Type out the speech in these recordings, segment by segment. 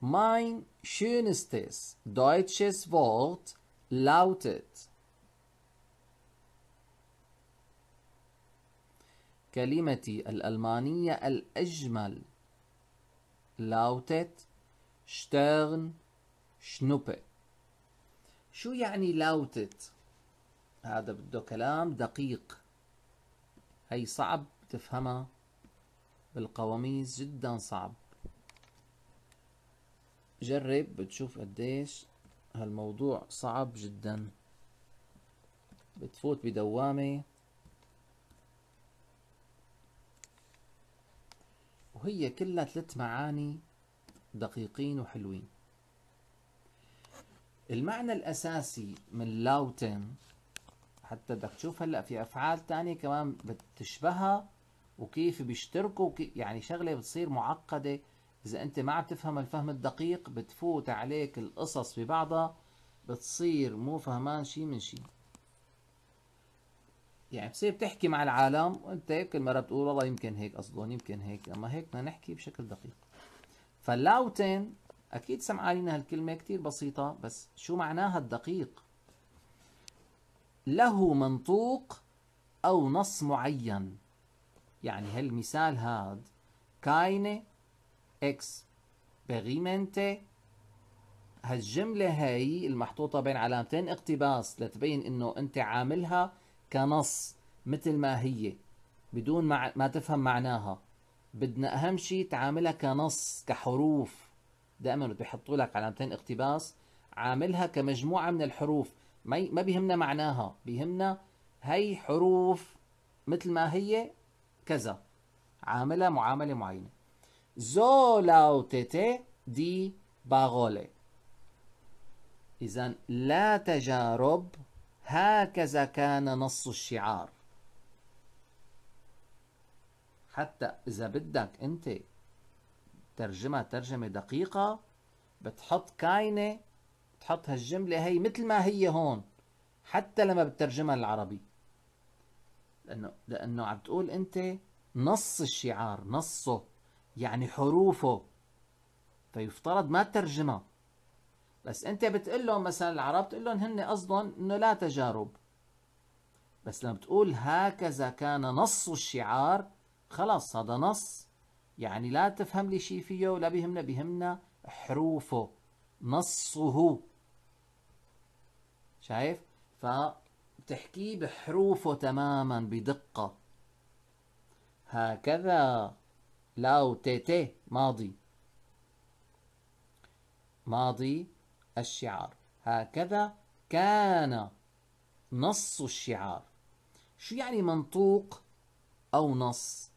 Mein schönstes deutsches Wort lautet كلمتي الألمانية الأجمل lautet Stern Schnuppe شو يعني lautet؟ هذا بده كلام دقيق هي صعب تفهمها بالقواميس جدا صعب جرب بتشوف قديش هالموضوع صعب جدا بتفوت بدوامة وهي كلها ثلاث معاني دقيقين وحلوين المعنى الأساسي من لاوتن حتى بدك تشوف هلا في أفعال تانية كمان بتشبهها وكيف بيشتركوا وكي يعني شغلة بتصير معقدة إذا أنت ما عم تفهم الفهم الدقيق بتفوت عليك القصص ببعضها بتصير مو فهمان شي من شي يعني بصير بتحكي مع العالم وانت كل مره بتقول والله يمكن هيك قصدهم يمكن هيك اما هيك بدنا نحكي بشكل دقيق فاللاوتين اكيد سمعانين هالكلمه كثير بسيطه بس شو معناها الدقيق له منطوق او نص معين يعني هالمثال هاد كاينه experimente هالجملة هاي المحطوطة بين علامتين اقتباس لتبين انه انت عاملها كنص مثل ما هي بدون ما, ما تفهم معناها بدنا اهم شيء تعاملها كنص كحروف دائما بيحطوا لك علامتين اقتباس عاملها كمجموعة من الحروف ما ما بيهمنا معناها بيهمنا هي حروف مثل ما هي كذا عاملها معاملة معينة زو لاوتته دي باغولي إذا لا تجارب هكذا كان نص الشعار حتى إذا بدك أنت ترجمة ترجمة دقيقة بتحط كاينة بتحط هالجملة هي مثل ما هي هون حتى لما بترجمها للعربي لأنه لأنه عم تقول أنت نص الشعار نصه يعني حروفه فيفترض ما تترجمها بس انت بتقول لهم مثلا العرب بتقول لهم هن قصدهم انه لا تجارب بس لما بتقول هكذا كان نص الشعار خلاص هذا نص يعني لا تفهم لي شيء فيه ولا بيهمنا بيهمنا حروفه نصه شايف فبتحكيه بحروفه تماما بدقة هكذا لاو تي تي ماضي ماضي الشعار هكذا كان نص الشعار شو يعني منطوق أو نص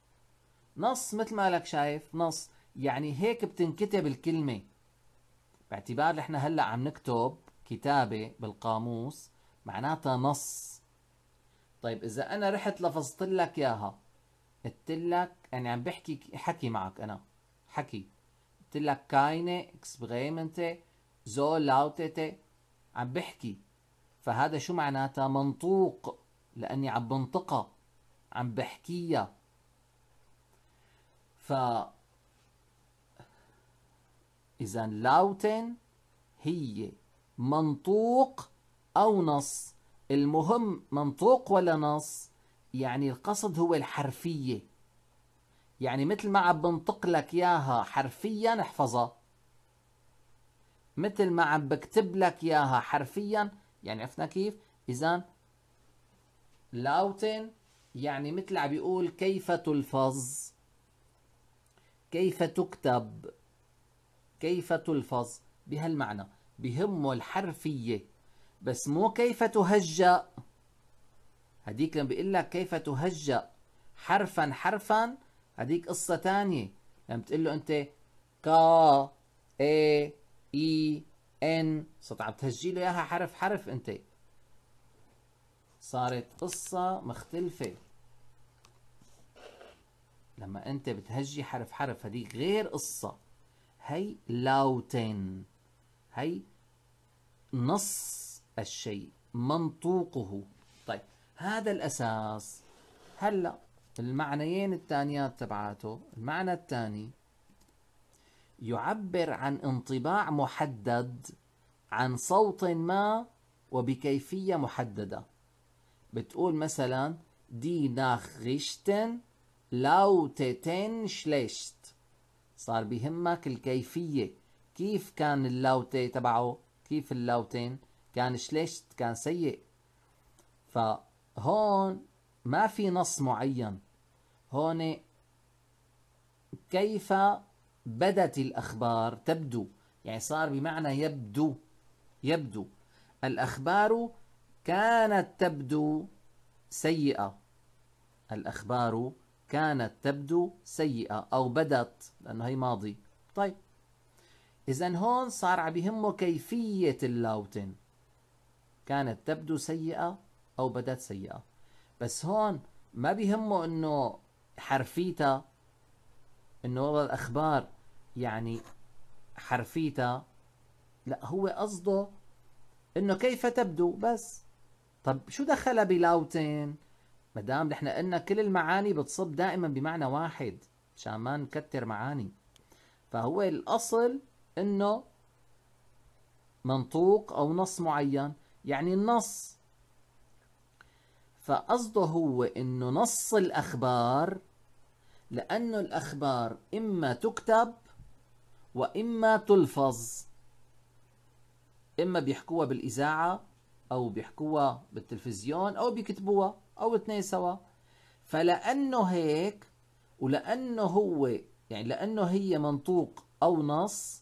نص مثل ما لك شايف نص يعني هيك بتنكتب الكلمة باعتبار نحن هلأ عم نكتب كتابة بالقاموس معناتها نص طيب إذا أنا رحت لفظت لك إياها قلت لك يعني عم بحكي حكي معك انا حكي قلت لك كاينه اكسبريمنت زو لاوتت عم بحكي فهذا شو معناتها منطوق لاني عم بنطقها عم بحكيها ف اذا لاوتن هي منطوق او نص المهم منطوق ولا نص يعني القصد هو الحرفية يعني مثل ما عم بنطق لك ياها حرفيا احفظها مثل ما عم بكتب لك ياها حرفيا يعني عرفنا كيف اذا لاوتن يعني مثل عم بيقول كيف تلفظ كيف تكتب كيف تلفظ بهالمعنى بهمه الحرفية بس مو كيف تهجأ هديك لما بيقول لك كيف تهجأ حرفا حرفا هديك قصة تانية لما بتقول له أنت كا اي اي ان صرت عم تهجي له اياها حرف حرف انت صارت قصة مختلفة لما انت بتهجي حرف حرف هديك غير قصة هي لاوتين هي نص الشيء منطوقه طيب هذا الأساس هلا المعنيين الثانيات تبعاته المعنى الثاني يعبر عن انطباع محدد عن صوت ما وبكيفية محددة بتقول مثلا دي ناخغشتن لاوتتن شلشت صار بهمك الكيفية كيف كان اللاوتة تبعه كيف اللاوتين كان شلشت كان سيء ف هون ما في نص معين هون كيف بدت الأخبار تبدو يعني صار بمعنى يبدو يبدو الأخبار كانت تبدو سيئة الأخبار كانت تبدو سيئة أو بدت لأنه هي ماضي طيب إذا هون صار عم يهمه كيفية اللاوتن كانت تبدو سيئة او بدات سيئه بس هون ما بيهمه انه حرفيتها انه والله الاخبار يعني حرفيتها لا هو قصده انه كيف تبدو بس طب شو دخلها بلاوتين مدام نحن قلنا كل المعاني بتصب دائما بمعنى واحد مشان ما نكتر معاني فهو الاصل انه منطوق او نص معين يعني النص فقصده هو انه نص الاخبار لانه الاخبار اما تكتب واما تلفظ اما بيحكوها بالاذاعه او بيحكوها بالتلفزيون او بيكتبوها او اثنين سوا فلانه هيك ولانه هو يعني لانه هي منطوق او نص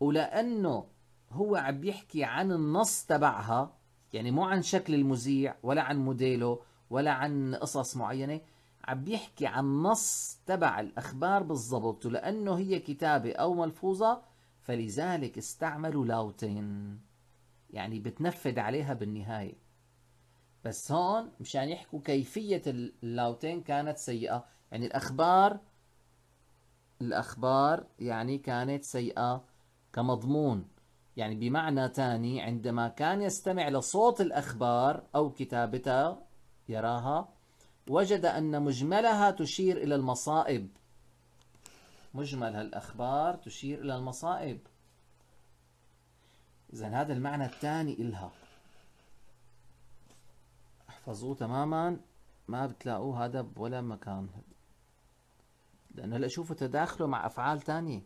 ولانه هو عم بيحكي عن النص تبعها يعني مو عن شكل المذيع ولا عن موديله ولا عن قصص معينه عم بيحكي عن نص تبع الاخبار بالضبط ولانه هي كتابه او ملفوظه فلذلك استعملوا لاوتين يعني بتنفذ عليها بالنهايه بس هون مشان يحكوا كيفيه اللاوتين كانت سيئه يعني الاخبار الاخبار يعني كانت سيئه كمضمون يعني بمعنى ثاني عندما كان يستمع لصوت الأخبار أو كتابتها يراها وجد أن مجملها تشير إلى المصائب مجمل هالأخبار تشير إلى المصائب إذا هذا المعنى الثاني إلها احفظوه تماما ما بتلاقوه هذا ولا مكان لأنه هلا شوفوا تداخله مع أفعال ثانيه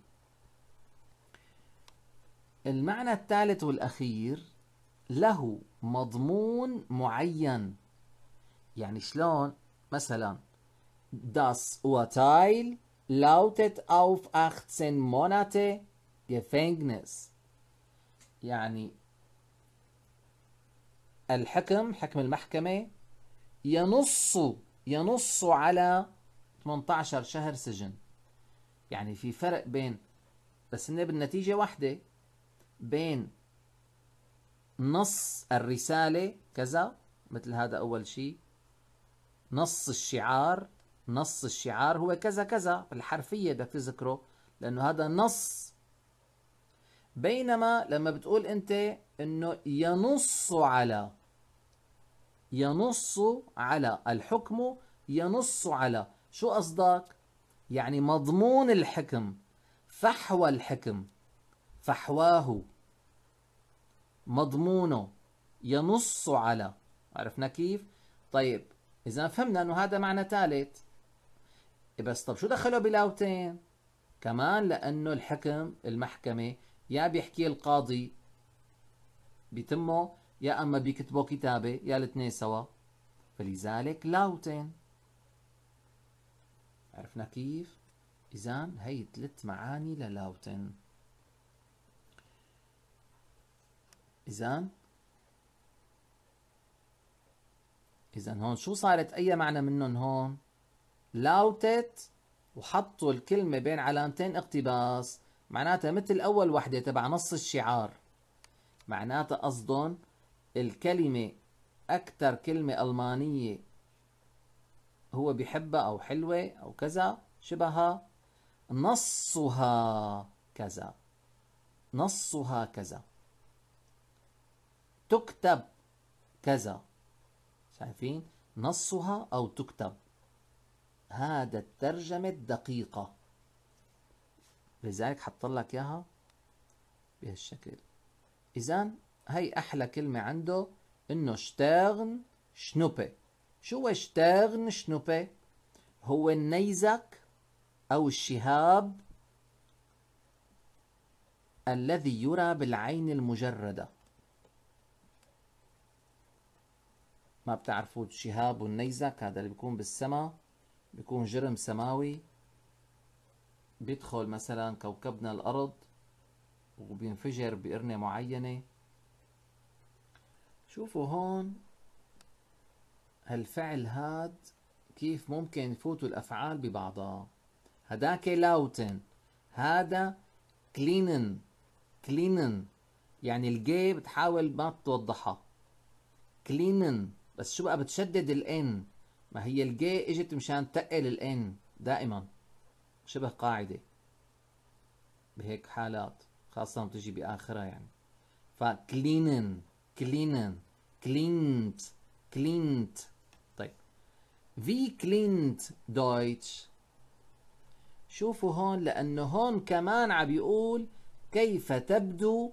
المعنى الثالث والأخير له مضمون معين يعني شلون مثلا Das Urteil lautet auf 18 Monate Gefängnis يعني الحكم حكم المحكمة ينص ينص على 18 شهر سجن يعني في فرق بين بس هن بالنتيجة واحدة بين نص الرسالة كذا مثل هذا أول شيء نص الشعار نص الشعار هو كذا كذا بالحرفية بدك تذكره لأنه هذا نص بينما لما بتقول أنت أنه ينص على ينص على الحكم ينص على شو قصدك؟ يعني مضمون الحكم فحوى الحكم فحواه مضمونه ينص على عرفنا كيف؟ طيب إذا فهمنا أنه هذا معنى ثالث بس طب شو دخله بلاوتين؟ كمان لأنه الحكم المحكمة يا بيحكي القاضي بيتمه يا أما بيكتبه كتابة يا الاثنين سوا فلذلك لاوتين عرفنا كيف؟ إذا هي ثلاث معاني للاوتين إذا إذا هون شو صارت أي معنى منهم هون؟ لاوتت وحطوا الكلمة بين علامتين اقتباس معناتها مثل أول وحدة تبع نص الشعار معناتها قصدهم الكلمة أكثر كلمة ألمانية هو بيحبها أو حلوة أو كذا شبهها نصها كذا نصها كذا تكتب كذا شايفين نصها أو تكتب هذا الترجمة الدقيقة لذلك حط لك إياها بهالشكل إذا هي أحلى كلمة عنده إنه شتاغن شنوبي شو شتاغن شنوبي هو النيزك أو الشهاب الذي يرى بالعين المجردة ما بتعرفوا الشهاب والنيزك هذا اللي بيكون بالسماء بيكون جرم سماوي بيدخل مثلا كوكبنا الأرض وبينفجر بقرنة معينة شوفوا هون هالفعل هاد كيف ممكن يفوتوا الأفعال ببعضها هداك لاوتن هذا كلينن كلينن يعني الجي بتحاول ما توضحها كلينن بس شو بقى بتشدد الان ما هي الجي اجت مشان تقل الان دائما شبه قاعدة بهيك حالات خاصة بتجي بآخرها يعني فكلينن كلينن كلينت كلينت طيب في كلينت دويتش شوفوا هون لأنه هون كمان عم بيقول كيف تبدو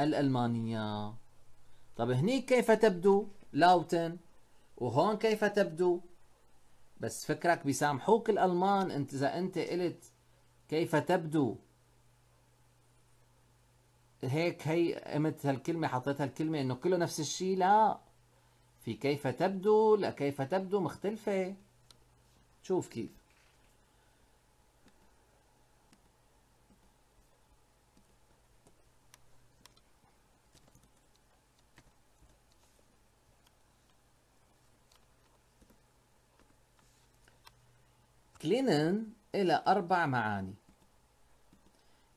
الألمانية طب هنيك كيف تبدو لاوتن وهون كيف تبدو بس فكرك بيسامحوك الألمان أنت إذا أنت قلت كيف تبدو هيك هي قمت هالكلمة حطيت هالكلمة إنه كله نفس الشيء لا في كيف تبدو لكيف تبدو مختلفة شوف كيف لينن إلى أربع معاني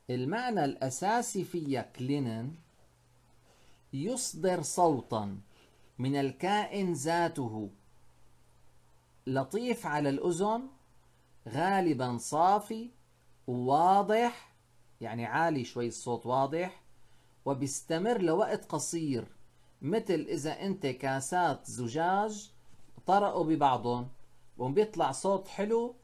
المعنى الأساسي في يكلينن يصدر صوتا من الكائن ذاته لطيف على الأذن غالبا صافي وواضح يعني عالي شوي الصوت واضح وبيستمر لوقت قصير مثل إذا أنت كاسات زجاج طرقوا ببعضهم وبيطلع صوت حلو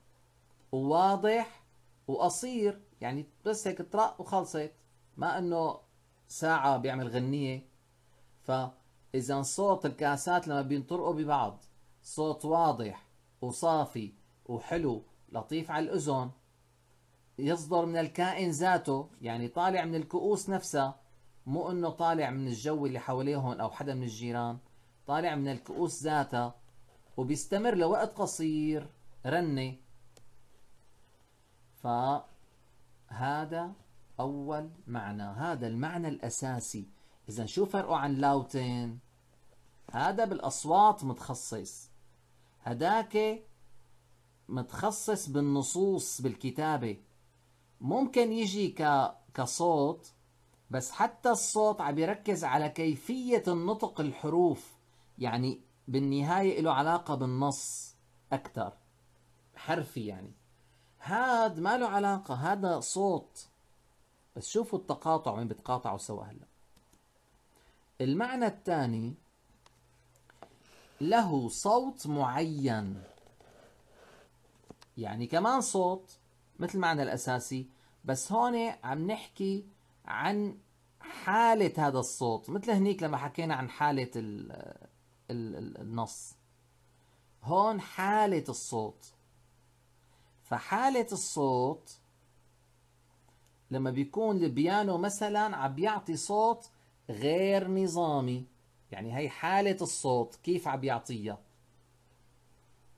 وواضح وقصير يعني بس هيك طرق وخلصت ما انه ساعة بيعمل غنية فإذا صوت الكاسات لما بينطرقوا ببعض صوت واضح وصافي وحلو لطيف على الأذن يصدر من الكائن ذاته يعني طالع من الكؤوس نفسها مو انه طالع من الجو اللي حواليهم او حدا من الجيران طالع من الكؤوس ذاتها وبيستمر لوقت قصير رنه فهذا أول معنى هذا المعنى الأساسي إذا شو فرقه عن لاوتين هذا بالأصوات متخصص هداك متخصص بالنصوص بالكتابة ممكن يجي ك... كصوت بس حتى الصوت عم يركز على كيفية النطق الحروف يعني بالنهاية له علاقة بالنص أكثر حرفي يعني هاد ما له علاقة هذا صوت بس شوفوا التقاطع وين بتقاطعوا سوا هلا المعنى الثاني له صوت معين يعني كمان صوت مثل معنى الأساسي بس هون عم نحكي عن حالة هذا الصوت مثل هنيك لما حكينا عن حالة الـ الـ النص هون حالة الصوت فحالة الصوت لما بيكون البيانو مثلا عم بيعطي صوت غير نظامي يعني هي حالة الصوت كيف عم بيعطيها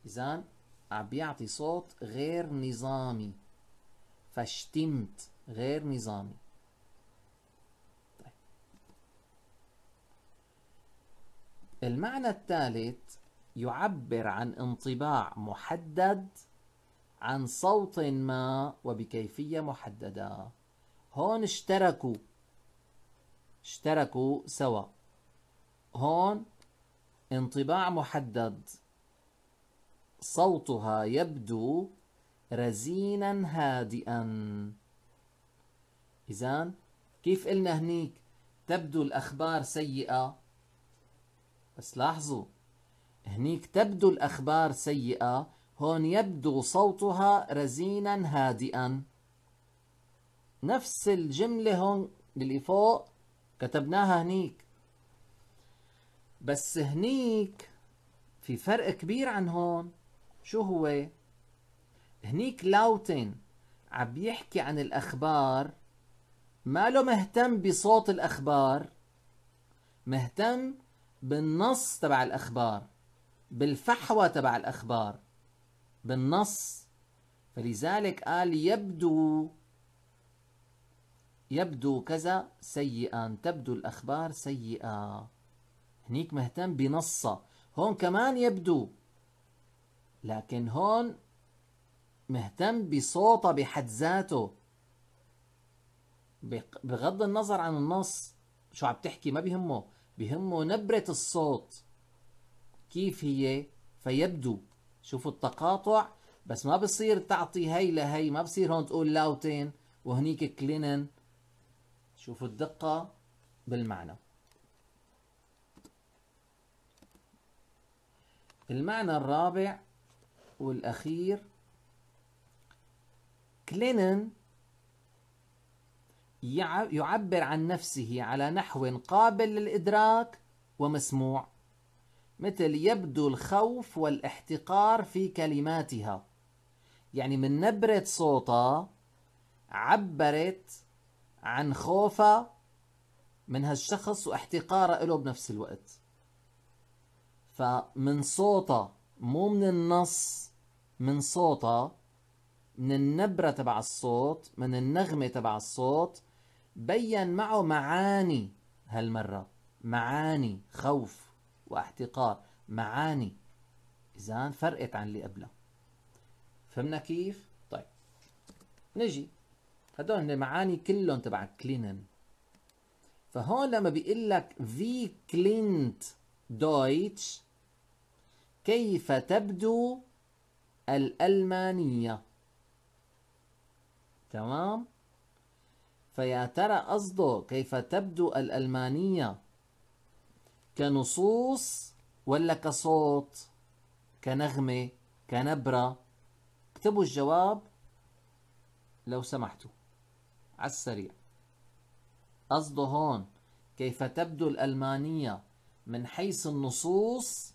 إذا عم بيعطي صوت غير نظامي فاشتمت غير نظامي طيب. المعنى الثالث يعبر عن انطباع محدد عن صوت ما وبكيفية محددة هون اشتركوا اشتركوا سوا هون انطباع محدد صوتها يبدو رزينا هادئا إذا كيف قلنا هنيك تبدو الأخبار سيئة بس لاحظوا هنيك تبدو الأخبار سيئة هون يبدو صوتها رزينا هادئا نفس الجملة هون اللي فوق كتبناها هنيك بس هنيك في فرق كبير عن هون شو هو؟ هنيك لاوتن عم يحكي عن الأخبار له مهتم بصوت الأخبار مهتم بالنص تبع الأخبار بالفحوى تبع الأخبار بالنص فلذلك قال يبدو يبدو كذا سيئا تبدو الأخبار سيئة هنيك مهتم بنصة هون كمان يبدو لكن هون مهتم بصوته بحد ذاته بغض النظر عن النص شو عم تحكي ما بهمه بهمه نبرة الصوت كيف هي فيبدو شوفوا التقاطع بس ما بصير تعطي هي لهي ما بصير هون تقول لاوتين وهنيك كلينن شوفوا الدقة بالمعنى المعنى الرابع والأخير كلينن يعبر عن نفسه على نحو قابل للإدراك ومسموع مثل يبدو الخوف والاحتقار في كلماتها يعني من نبرة صوتها عبرت عن خوفها من هالشخص واحتقارها له بنفس الوقت فمن صوتها مو من النص من صوتها من النبرة تبع الصوت من النغمة تبع الصوت بين معه معاني هالمرة معاني خوف واحتقار معاني إذا فرقت عن اللي قبلها فهمنا كيف؟ طيب نجي هدول هن معاني كلهم تبع كلينن فهون لما بيقول لك في كلينت دويتش كيف تبدو الألمانية تمام؟ فيا ترى قصده كيف تبدو الألمانية كنصوص ولا كصوت كنغمة كنبرة اكتبوا الجواب لو سمحتوا على السريع قصده هون كيف تبدو الألمانية من حيث النصوص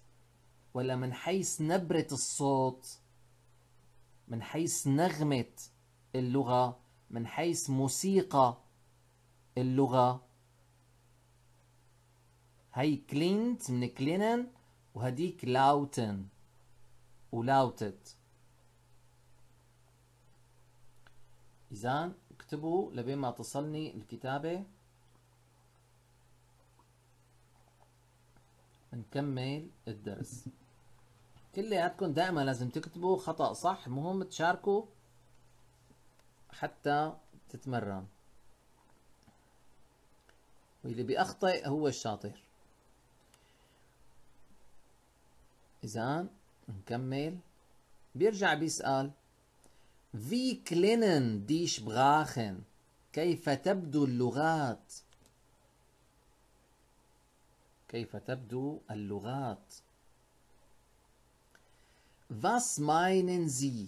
ولا من حيث نبرة الصوت من حيث نغمة اللغة من حيث موسيقى اللغة هاي كلينت من كلينن وهديك لاوتن ولاوتت إذا اكتبوا لبين ما تصلني الكتابة نكمل الدرس كلياتكم دائما لازم تكتبوا خطأ صح مهم تشاركوا حتى تتمرن واللي بيخطئ هو الشاطر إذا نكمل بيرجع بيسأل في كلينن ديش براخن كيف تبدو اللغات؟ كيف تبدو اللغات؟ فاس ماينن زي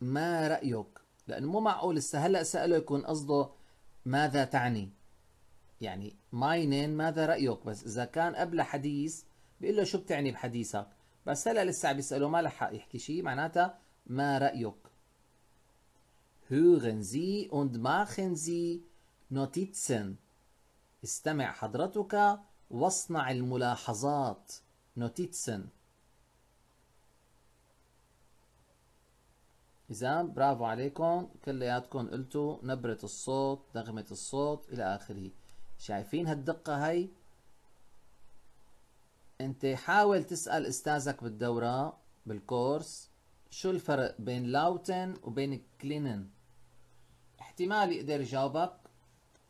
ما رأيك؟ لأنه مو معقول هسه هلا سأله يكون قصده ماذا تعني؟ يعني ماينن ماذا رأيك؟ بس إذا كان قبل حديث بيقول له شو بتعني بحديثك بس هلا لسه عم يساله ما لحق يحكي شيء معناتها ما رايك hören Sie und machen Sie Notizen استمع حضرتك واصنع الملاحظات Notizen إذا برافو عليكم كلياتكم قلتوا نبرة الصوت نغمة الصوت إلى آخره شايفين هالدقة هي انت حاول تسأل استاذك بالدورة بالكورس شو الفرق بين لاوتن وبين كلينن احتمال يقدر يجاوبك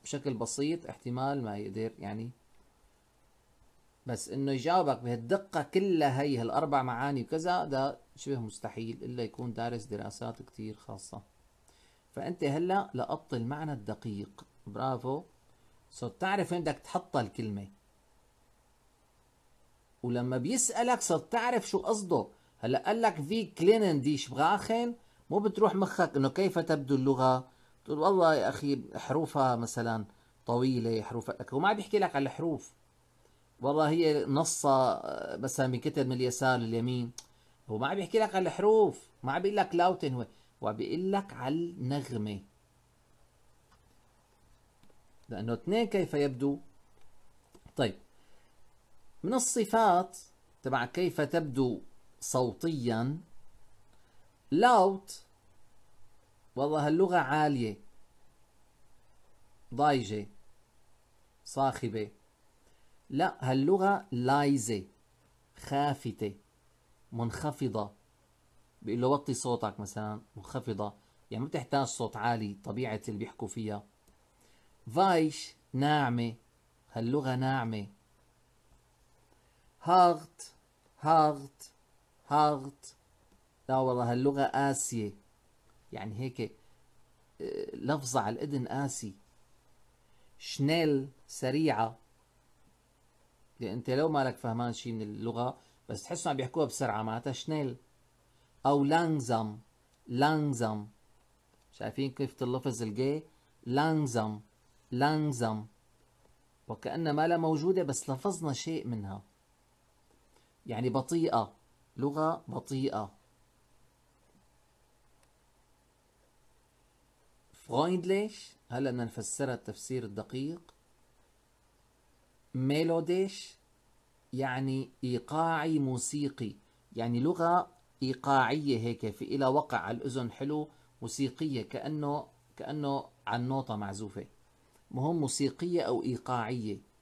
بشكل بسيط احتمال ما يقدر يعني بس انه يجاوبك بهالدقة كلها هي هالاربع معاني وكذا ده شبه مستحيل الا يكون دارس دراسات كتير خاصة فانت هلا لقطت المعنى الدقيق برافو صرت تعرف وين بدك تحط الكلمة ولما بيسألك صرت تعرف شو قصده هلا قال لك في كلينن دي شبراخن مو بتروح مخك انه كيف تبدو اللغه بتقول والله يا اخي حروفها مثلا طويله حروفها وما عم بيحكي لك على الحروف والله هي نصة مثلا من كتب من اليسار لليمين هو ما عم بيحكي لك على الحروف ما عم بيقول لك لاوتن هو وعم بيقول لك على النغمه لانه اثنين كيف يبدو طيب من الصفات تبع كيف تبدو صوتيا لاوت والله هاللغة عالية ضايجة صاخبة لا هاللغة لايزة خافتة منخفضة بيقول له وطي صوتك مثلا منخفضة يعني ما بتحتاج صوت عالي طبيعة اللي بيحكوا فيها فايش ناعمة هاللغة ناعمة هارت هارت هارت لا والله هاللغة قاسية يعني هيك آه، لفظة على الإذن قاسي شنيل سريعة انت لو مالك فهمان شيء من اللغه بس تحسهم عم بيحكوها بسرعه معناتها شنيل او لانزم لانزم شايفين كيف اللفظ الجي لانزم لانزم وكأنها ما لا موجوده بس لفظنا شيء منها يعني بطيئة لغة بطيئة فرويندليش هلا بدنا نفسرها التفسير الدقيق ميلوديش يعني إيقاعي موسيقي يعني لغة إيقاعية هيك في إلى وقع على الأذن حلو موسيقية كأنه كأنه عن نوطة معزوفة مهم موسيقية أو إيقاعية